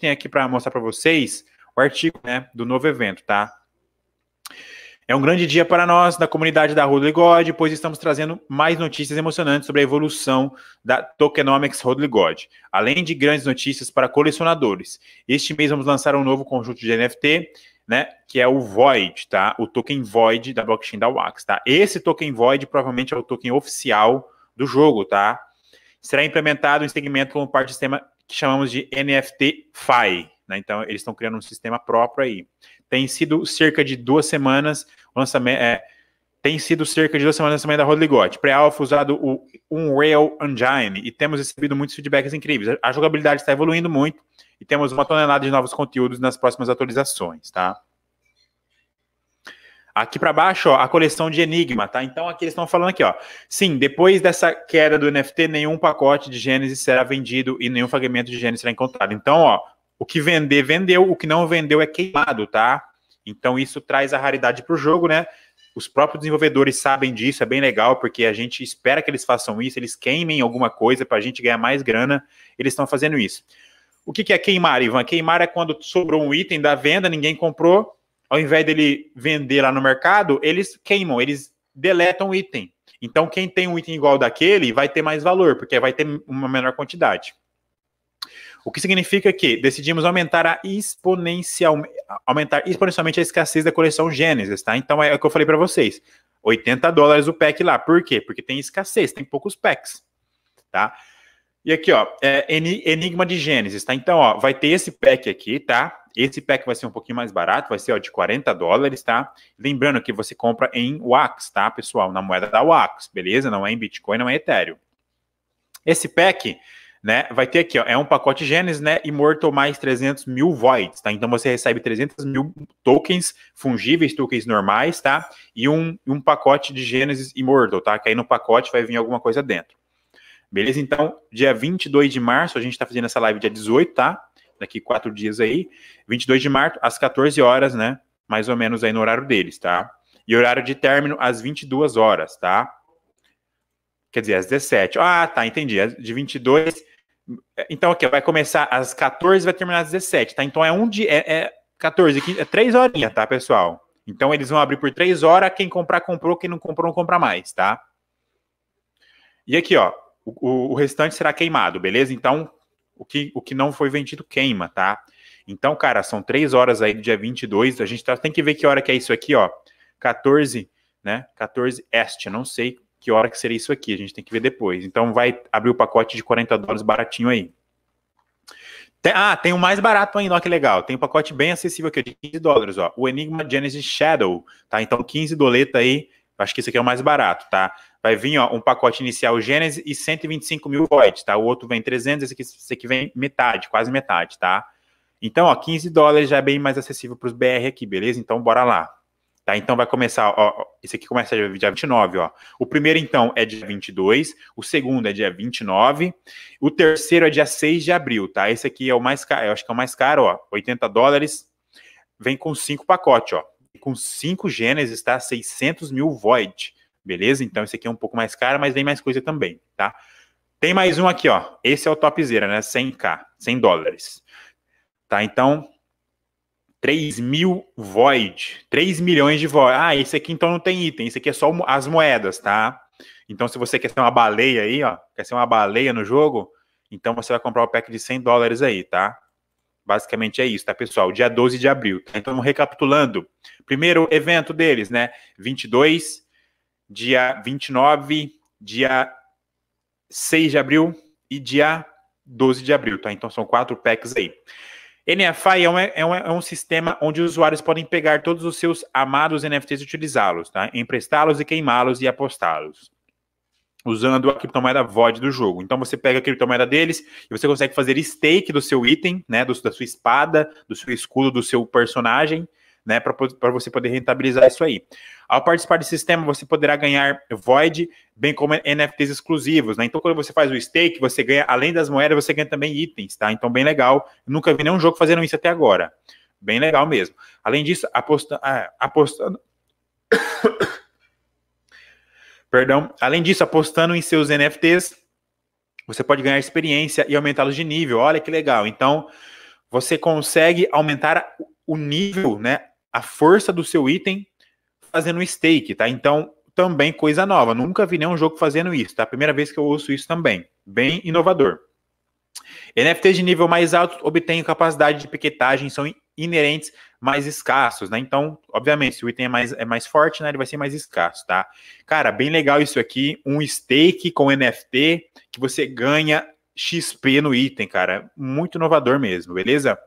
tem aqui para mostrar para vocês o artigo né, do novo evento, tá? É um grande dia para nós, da comunidade da Rodley God, pois estamos trazendo mais notícias emocionantes sobre a evolução da Tokenomics Rodley God, além de grandes notícias para colecionadores. Este mês vamos lançar um novo conjunto de NFT, né, que é o Void, tá? O token Void da blockchain da Wax, tá? Esse token Void provavelmente é o token oficial do jogo, tá? Será implementado em segmento como parte do sistema que chamamos de NFT FI. Né? Então, eles estão criando um sistema próprio aí. Tem sido cerca de duas semanas o lançamento. É, tem sido cerca de duas semanas o lançamento da Rodligote. pré Alpha usado o Unreal Engine e temos recebido muitos feedbacks incríveis. A jogabilidade está evoluindo muito e temos uma tonelada de novos conteúdos nas próximas atualizações, tá? Aqui para baixo, ó, a coleção de Enigma, tá? Então aqui eles estão falando aqui, ó. Sim, depois dessa queda do NFT, nenhum pacote de Gênesis será vendido e nenhum fragmento de Gênesis será encontrado. Então, ó, o que vender, vendeu, o que não vendeu é queimado, tá? Então isso traz a raridade para o jogo, né? Os próprios desenvolvedores sabem disso, é bem legal, porque a gente espera que eles façam isso, eles queimem alguma coisa para a gente ganhar mais grana, eles estão fazendo isso. O que, que é queimar, Ivan? Queimar é quando sobrou um item da venda, ninguém comprou, ao invés dele vender lá no mercado, eles queimam, eles deletam o item. Então, quem tem um item igual daquele vai ter mais valor, porque vai ter uma menor quantidade. O que significa que decidimos aumentar, a exponencial, aumentar exponencialmente a escassez da coleção Gênesis, tá? Então é o que eu falei para vocês. 80 dólares o pack lá. Por quê? Porque tem escassez, tem poucos packs, tá? E aqui, ó, é Enigma de Gênesis, tá? Então, ó, vai ter esse pack aqui, tá? Esse pack vai ser um pouquinho mais barato, vai ser ó, de 40 dólares, tá? Lembrando que você compra em WAX, tá, pessoal? Na moeda da WAX, beleza? Não é em Bitcoin, não é Ethereum. Esse pack né? Vai ter aqui, ó, é um pacote Genesis, né? Immortal mais 300 mil voids, tá? Então você recebe 300 mil tokens fungíveis, tokens normais, tá? E um, um pacote de Genesis Immortal, tá? Que aí no pacote vai vir alguma coisa dentro. Beleza? Então, dia 22 de março, a gente tá fazendo essa live dia 18, tá? daqui quatro dias aí, 22 de março, às 14 horas, né? Mais ou menos aí no horário deles, tá? E horário de término às 22 horas, tá? Quer dizer, às 17. Ah, tá, entendi. De 22. Então, aqui, okay, vai começar às 14 vai terminar às 17, tá? Então é um dia. É, é 14, 15, é 3 horinhas, tá, pessoal? Então eles vão abrir por 3 horas. Quem comprar, comprou. Quem não comprou, não compra mais, tá? E aqui, ó. O, o, restante será queimado, beleza? Então, o que, o que não foi vendido queima, tá? Então, cara, são três horas aí do dia 22, a gente tá, tem que ver que hora que é isso aqui, ó, 14, né, 14 este, não sei que hora que seria isso aqui, a gente tem que ver depois. Então, vai abrir o pacote de 40 dólares baratinho aí. Tem, ah, tem o um mais barato ainda, ó que legal. Tem um pacote bem acessível aqui, de 15 dólares, ó. O Enigma Genesis Shadow, tá? Então, 15 doleta aí, Acho que esse aqui é o mais barato, tá? Vai vir ó, um pacote inicial Gênesis e 125 mil Void, tá? O outro vem 300, esse aqui, esse aqui vem metade, quase metade, tá? Então, ó, 15 dólares já é bem mais acessível para os BR aqui, beleza? Então, bora lá. Tá, então vai começar, ó, esse aqui começa dia 29, ó. O primeiro, então, é dia 22, o segundo é dia 29, o terceiro é dia 6 de abril, tá? Esse aqui é o mais caro, eu acho que é o mais caro, ó, 80 dólares, vem com cinco pacotes, ó com 5 Gênesis está 600 mil Void, beleza? Então esse aqui é um pouco mais caro, mas vem mais coisa também, tá? Tem mais um aqui, ó. Esse é o topzera, né? 100k, 100 dólares. Tá, então 3 mil Void, 3 milhões de Void. Ah, esse aqui então não tem item, esse aqui é só as moedas, tá? Então se você quer ser uma baleia aí, ó, quer ser uma baleia no jogo, então você vai comprar o pack de 100 dólares aí, tá? Basicamente é isso, tá, pessoal? Dia 12 de abril. Tá? Então, recapitulando. Primeiro evento deles, né? 22, dia 29, dia 6 de abril e dia 12 de abril, tá? Então, são quatro packs aí. NFI é um, é, um, é um, sistema onde os usuários podem pegar todos os seus amados NFTs e utilizá-los, tá? emprestá-los e queimá-los e apostá-los usando a criptomoeda VOD do jogo. Então você pega a criptomoeda deles e você consegue fazer stake do seu item, né, do, da sua espada, do seu escudo, do seu personagem, né, para você poder rentabilizar isso aí. Ao participar desse sistema, você poderá ganhar Void, bem como NFTs exclusivos, né? Então quando você faz o stake, você ganha além das moedas, você ganha também itens, tá? Então bem legal. nunca vi nenhum jogo fazendo isso até agora. Bem legal mesmo. Além disso, ah, apostando, apostando Perdão. Além disso, apostando em seus NFTs, você pode ganhar experiência e aumentá-los de nível. Olha que legal. Então, você consegue aumentar o nível, né, a força do seu item fazendo um stake, tá? Então, também coisa nova. Nunca vi nenhum jogo fazendo isso, tá? Primeira vez que eu ouço isso também. Bem inovador. NFTs de nível mais alto obtêm capacidade de piquetagem, são inerentes mais escassos, né? Então, obviamente, se o item é mais, é mais forte, né? Ele vai ser mais escasso, tá? Cara, bem legal isso aqui, um stake com NFT que você ganha XP no item, cara. Muito inovador mesmo, beleza?